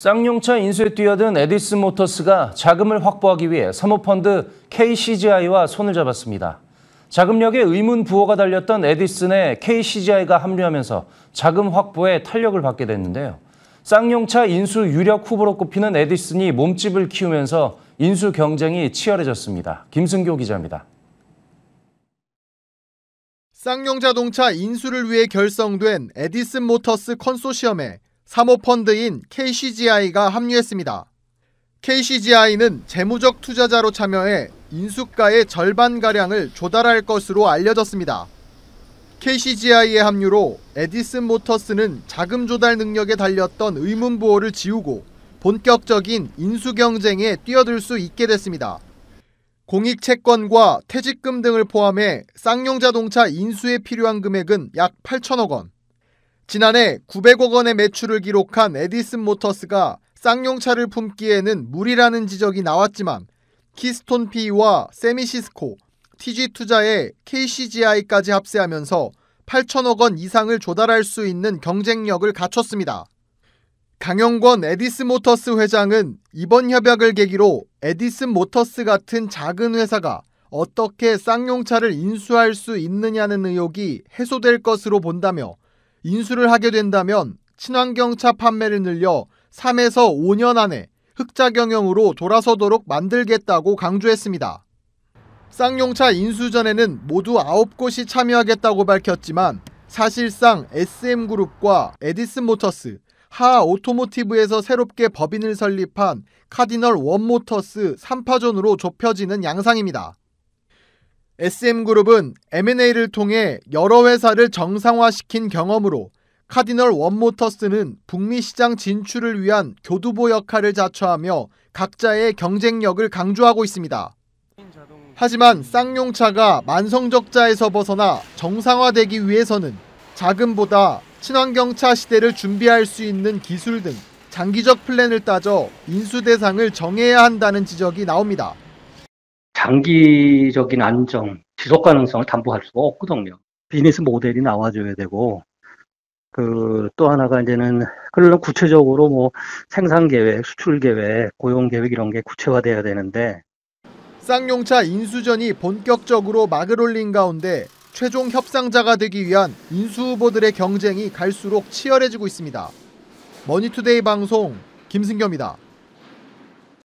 쌍용차 인수에 뛰어든 에디스 모터스가 자금을 확보하기 위해 사모펀드 KCGI와 손을 잡았습니다. 자금력에 의문 부호가 달렸던 에디슨에 KCGI가 합류하면서 자금 확보에 탄력을 받게 됐는데요. 쌍용차 인수 유력 후보로 꼽히는 에디슨이 몸집을 키우면서 인수 경쟁이 치열해졌습니다. 김승교 기자입니다. 쌍용자동차 인수를 위해 결성된 에디슨 모터스 컨소시엄에 사모펀드인 KCGI가 합류했습니다. KCGI는 재무적 투자자로 참여해 인수가의 절반가량을 조달할 것으로 알려졌습니다. KCGI의 합류로 에디슨 모터스는 자금 조달 능력에 달렸던 의문 부호를 지우고 본격적인 인수 경쟁에 뛰어들 수 있게 됐습니다. 공익 채권과 퇴직금 등을 포함해 쌍용 자동차 인수에 필요한 금액은 약 8천억 원. 지난해 900억 원의 매출을 기록한 에디슨 모터스가 쌍용차를 품기에는 무리라는 지적이 나왔지만 키스톤 PE와 세미시스코, TG 투자에 KCGI까지 합세하면서 8천억 원 이상을 조달할 수 있는 경쟁력을 갖췄습니다. 강영권 에디슨 모터스 회장은 이번 협약을 계기로 에디슨 모터스 같은 작은 회사가 어떻게 쌍용차를 인수할 수 있느냐는 의혹이 해소될 것으로 본다며 인수를 하게 된다면 친환경차 판매를 늘려 3에서 5년 안에 흑자 경영으로 돌아서도록 만들겠다고 강조했습니다. 쌍용차 인수 전에는 모두 9곳이 참여하겠다고 밝혔지만 사실상 SM그룹과 에디슨 모터스, 하아 오토모티브에서 새롭게 법인을 설립한 카디널 원모터스 3파전으로 좁혀지는 양상입니다. SM그룹은 M&A를 통해 여러 회사를 정상화시킨 경험으로 카디널 원모터스는 북미 시장 진출을 위한 교두보 역할을 자처하며 각자의 경쟁력을 강조하고 있습니다. 하지만 쌍용차가 만성적자에서 벗어나 정상화되기 위해서는 자금보다 친환경차 시대를 준비할 수 있는 기술 등 장기적 플랜을 따져 인수 대상을 정해야 한다는 지적이 나옵니다. 장기적인 안정, 지속 가능성을 담보할 수가 없거든요. 비즈니스 모델이 나와줘야 되고, 그, 또 하나가 이제는, 그러려 구체적으로 뭐 생산 계획, 수출 계획, 고용 계획 이런 게구체화되어야 되는데. 쌍용차 인수전이 본격적으로 막을 올린 가운데 최종 협상자가 되기 위한 인수 후보들의 경쟁이 갈수록 치열해지고 있습니다. 머니투데이 방송 김승겸이다.